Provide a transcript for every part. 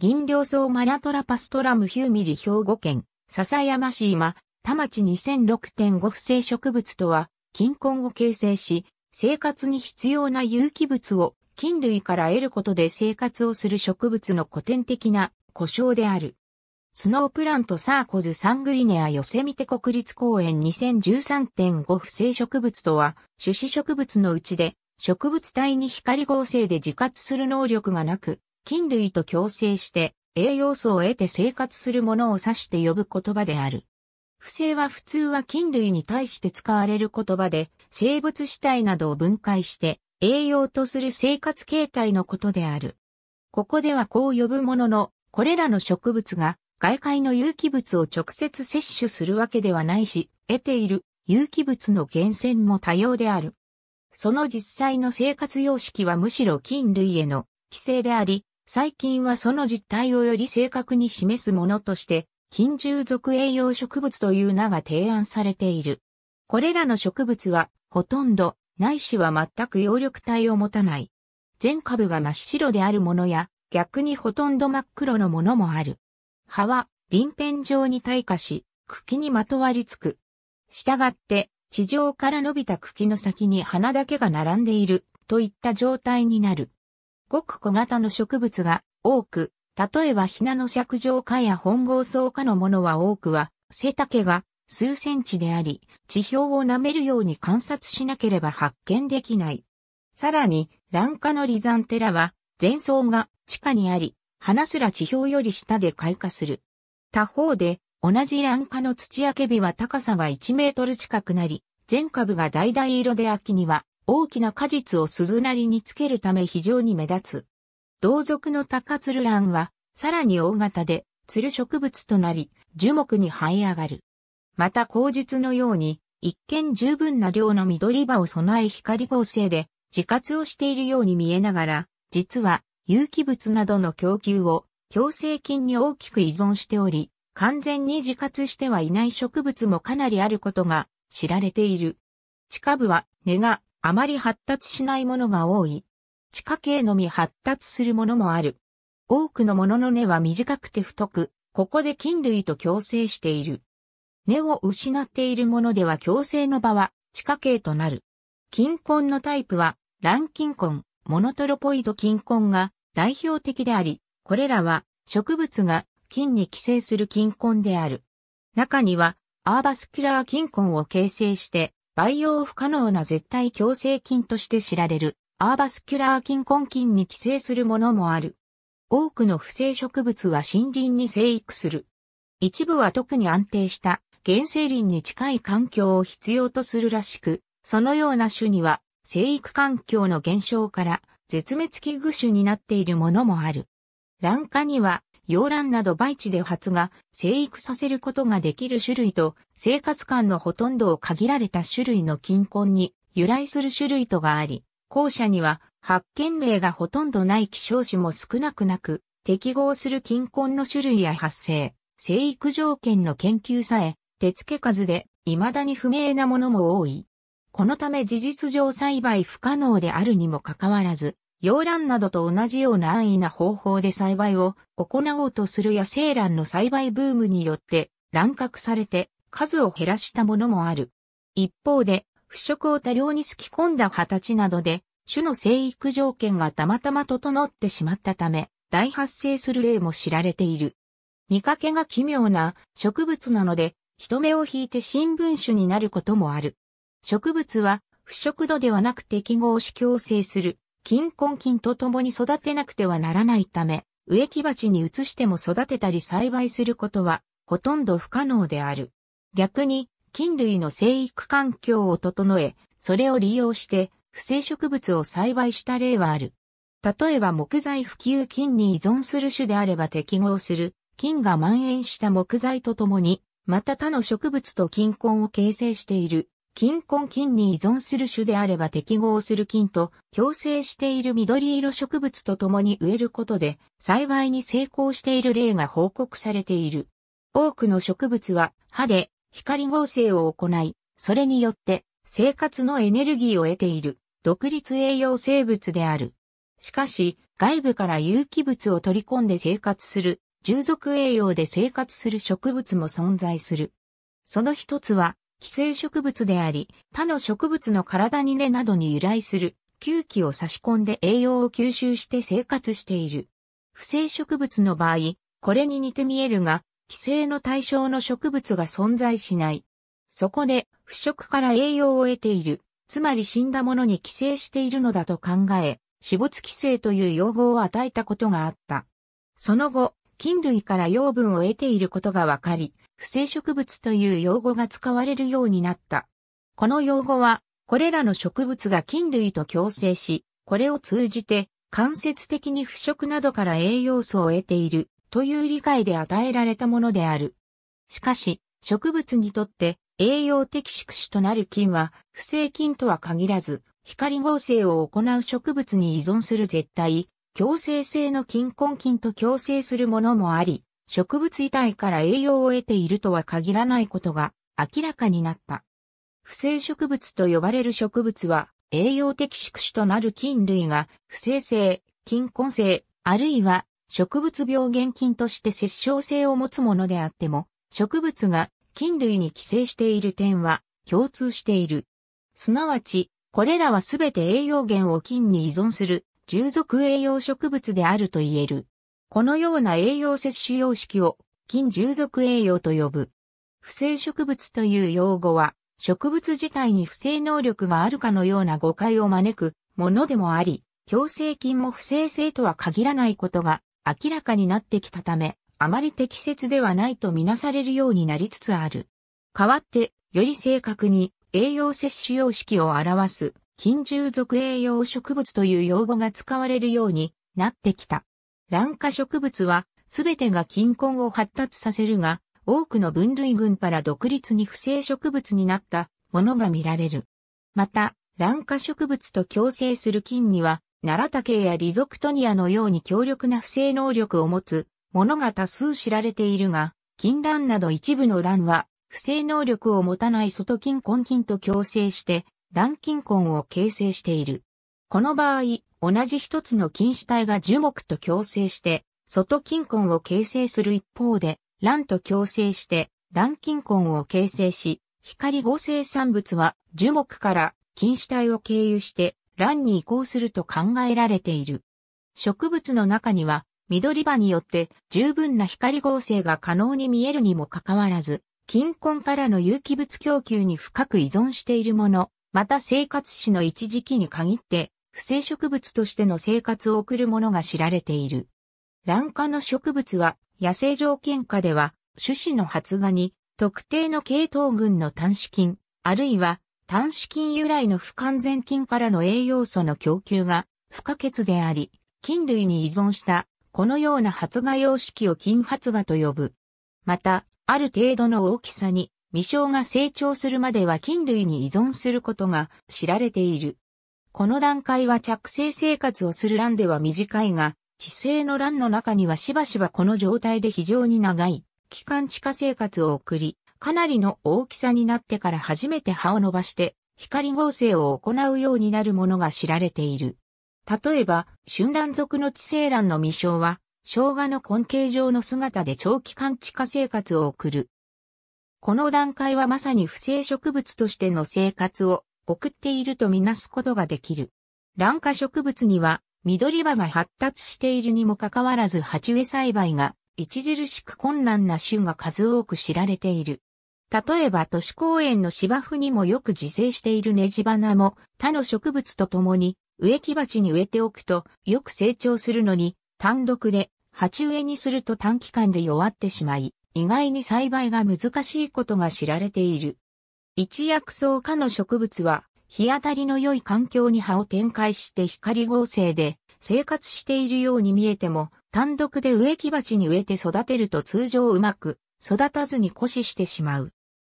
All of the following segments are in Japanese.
銀領草マラトラパストラムヒューミリ兵庫県、笹山市今、田町2006.5不正植物とは、金根を形成し、生活に必要な有機物を菌類から得ることで生活をする植物の古典的な故障である。スノープラントサーコズサングリネアヨセミテ国立公園2013.5不正植物とは、種子植物のうちで、植物体に光合成で自活する能力がなく、菌類と共生して栄養素を得て生活するものを指して呼ぶ言葉である。不正は普通は菌類に対して使われる言葉で、生物主体などを分解して栄養とする生活形態のことである。ここではこう呼ぶものの、これらの植物が外界の有機物を直接摂取するわけではないし、得ている有機物の源泉も多様である。その実際の生活様式はむしろ菌類への規制であり、最近はその実態をより正確に示すものとして、近獣属栄養植物という名が提案されている。これらの植物は、ほとんど、ないしは全く葉緑体を持たない。全株が真っ白であるものや、逆にほとんど真っ黒のものもある。葉は、臨片状に退化し、茎にまとわりつく。したがって、地上から伸びた茎の先に花だけが並んでいる、といった状態になる。ごく小型の植物が多く、例えばヒナの尺状化や本合草化のものは多くは、背丈が数センチであり、地表を舐めるように観察しなければ発見できない。さらに、卵化のリザンテラは、前層が地下にあり、花すら地表より下で開花する。他方で、同じ卵化の土焼けびは高さが1メートル近くなり、全株が橙色で秋には大きな果実を鈴なりにつけるため非常に目立つ。同族の高鶴蘭は、さらに大型で、鶴植物となり、樹木に生え上がる。また口述のように、一見十分な量の緑葉を備え光合成で、自活をしているように見えながら、実は、有機物などの供給を、強制菌に大きく依存しており、完全に自活してはいない植物もかなりあることが知られている。地下部は根があまり発達しないものが多い。地下茎のみ発達するものもある。多くのものの根は短くて太く、ここで菌類と共生している。根を失っているものでは共生の場は地下茎となる。菌根のタイプは、卵菌根、モノトロポイド菌根が代表的であり、これらは植物が菌に寄生する菌根である。中には、アーバスキュラー菌根を形成して培養不可能な絶対強制菌として知られる、アーバスキュラー菌根菌に寄生するものもある。多くの不正植物は森林に生育する。一部は特に安定した原生林に近い環境を必要とするらしく、そのような種には生育環境の減少から絶滅危惧種になっているものもある。卵化には洋蘭など培地で発芽、生育させることができる種類と、生活感のほとんどを限られた種類の金根に由来する種類とがあり、後者には発見例がほとんどない希少種も少なくなく、適合する金根の種類や発生、生育条件の研究さえ、手付け数で未だに不明なものも多い。このため事実上栽培不可能であるにもかかわらず、洋蘭などと同じような安易な方法で栽培を行おうとする野生卵の栽培ブームによって乱獲されて数を減らしたものもある。一方で、腐食を多量にすき込んだ二十歳などで、種の生育条件がたまたま整ってしまったため、大発生する例も知られている。見かけが奇妙な植物なので、人目を引いて新聞種になることもある。植物は、腐食度ではなく適合し共生する金根菌と共に育てなくてはならないため、植木鉢に移しても育てたり栽培することはほとんど不可能である。逆に、菌類の生育環境を整え、それを利用して不正植物を栽培した例はある。例えば木材普及菌に依存する種であれば適合する菌が蔓延した木材と共に、また他の植物と菌根を形成している金根菌に依存する種であれば適合する菌と共生している緑色植物と共に植えることで栽培に成功している例が報告されている。多くの植物は歯で光合成を行い、それによって生活のエネルギーを得ている独立栄養生物である。しかし外部から有機物を取り込んで生活する従属栄養で生活する植物も存在する。その一つは寄生植物であり、他の植物の体に根などに由来する、吸気を差し込んで栄養を吸収して生活している。不正植物の場合、これに似て見えるが、寄生の対象の植物が存在しない。そこで、腐食から栄養を得ている、つまり死んだものに寄生しているのだと考え、死没寄生という用語を与えたことがあった。その後、菌類から養分を得ていることがわかり、不正植物という用語が使われるようになった。この用語は、これらの植物が菌類と共生し、これを通じて間接的に腐食などから栄養素を得ているという理解で与えられたものである。しかし、植物にとって栄養的宿主となる菌は、不正菌とは限らず、光合成を行う植物に依存する絶対、共生性の菌根菌と共生するものもあり、植物遺体から栄養を得ているとは限らないことが明らかになった。不正植物と呼ばれる植物は栄養的宿主となる菌類が不正性、菌根性、あるいは植物病原菌として殺傷性を持つものであっても、植物が菌類に寄生している点は共通している。すなわち、これらはすべて栄養源を菌に依存する従属栄養植物であると言える。このような栄養摂取様式を金従属栄養と呼ぶ。不正植物という用語は、植物自体に不正能力があるかのような誤解を招くものでもあり、強制菌も不正性とは限らないことが明らかになってきたため、あまり適切ではないとみなされるようになりつつある。代わって、より正確に栄養摂取様式を表す、金従属栄養植物という用語が使われるようになってきた。卵化植物は、すべてが菌根を発達させるが、多くの分類群から独立に不正植物になったものが見られる。また、卵化植物と共生する菌には、奈良竹やリゾクトニアのように強力な不正能力を持つものが多数知られているが、菌卵など一部の卵は、不正能力を持たない外菌根菌と共生して、卵菌根を形成している。この場合、同じ一つの菌糸体が樹木と共生して、外菌根を形成する一方で、卵と共生して、卵菌根を形成し、光合成産物は樹木から菌糸体を経由して卵に移行すると考えられている。植物の中には緑葉によって十分な光合成が可能に見えるにもかかわらず、菌根からの有機物供給に深く依存しているもの、また生活史の一時期に限って不正植物としての生活を送るものが知られている。卵化の植物は、野生条件下では、種子の発芽に、特定の系統群の端子菌、あるいは、端子菌由来の不完全菌からの栄養素の供給が不可欠であり、菌類に依存したこのような発芽様式を菌発芽と呼ぶ。また、ある程度の大きさに、未生が成長するまでは菌類に依存することが知られている。この段階は着生生活をする卵では短いが、地生の卵の中にはしばしばこの状態で非常に長い期間地下生活を送り、かなりの大きさになってから初めて葉を伸ばして光合成を行うようになるものが知られている。例えば、春蘭属の地生蘭の未生は、生姜の根茎状の姿で長期間地下生活を送る。この段階はまさに不生植物としての生活を送っているとみなすことができる。卵化植物には緑葉が発達しているにもかかわらず鉢植え栽培が著しく困難な種が数多く知られている。例えば都市公園の芝生にもよく自生しているネジ花も他の植物と共に植木鉢に植えておくとよく成長するのに単独で鉢植えにすると短期間で弱ってしまい意外に栽培が難しいことが知られている。一薬草科の植物は、日当たりの良い環境に葉を展開して光合成で生活しているように見えても、単独で植木鉢に植えて育てると通常うまく育たずに枯死してしまう。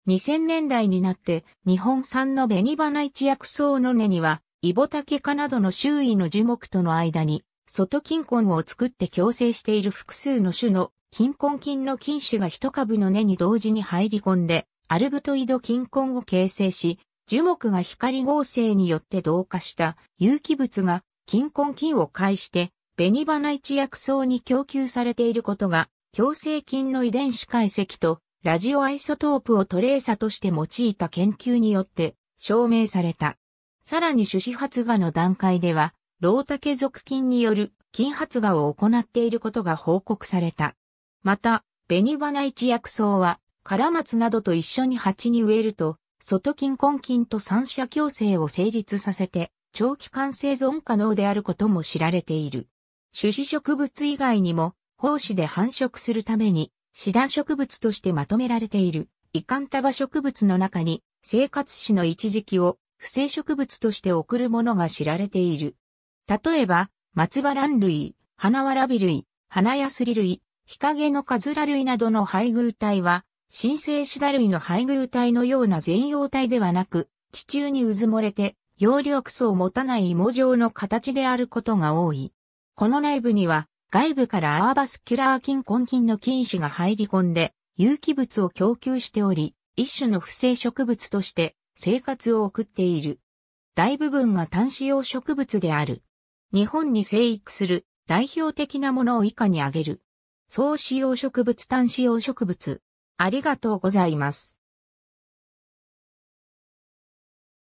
2000年代になって日本産の紅花一薬草の根には、イボタケ科などの周囲の樹木との間に、外金根を作って共生している複数の種の金根菌の菌種が一株の根に同時に入り込んで、アルブトイド菌根を形成し、樹木が光合成によって同化した有機物が菌根菌を介して紅花一薬草に供給されていることが共生菌の遺伝子解析とラジオアイソトープをトレーサとして用いた研究によって証明された。さらに種子発芽の段階では、ロータケ属菌による菌発芽を行っていることが報告された。また、紅花一薬草はカラマツなどと一緒に鉢に植えると、外菌根菌と三者共生を成立させて、長期間生存可能であることも知られている。種子植物以外にも、胞子で繁殖するために、シダ植物としてまとめられている、イカンタバ植物の中に、生活史の一時期を、不正植物として送るものが知られている。例えば、松葉蘭類、花わらび類、花やすり類、日陰のカズラ類などの配偶体は、新生シダ類の配偶体のような全容体ではなく、地中に渦漏れて、葉緑素を持たない芋状の形であることが多い。この内部には、外部からアーバスキュラー菌根菌の菌糸が入り込んで、有機物を供給しており、一種の不正植物として生活を送っている。大部分が単子葉植物である。日本に生育する代表的なものを以下に挙げる。総子葉植物単子葉植物、ありがとうございます。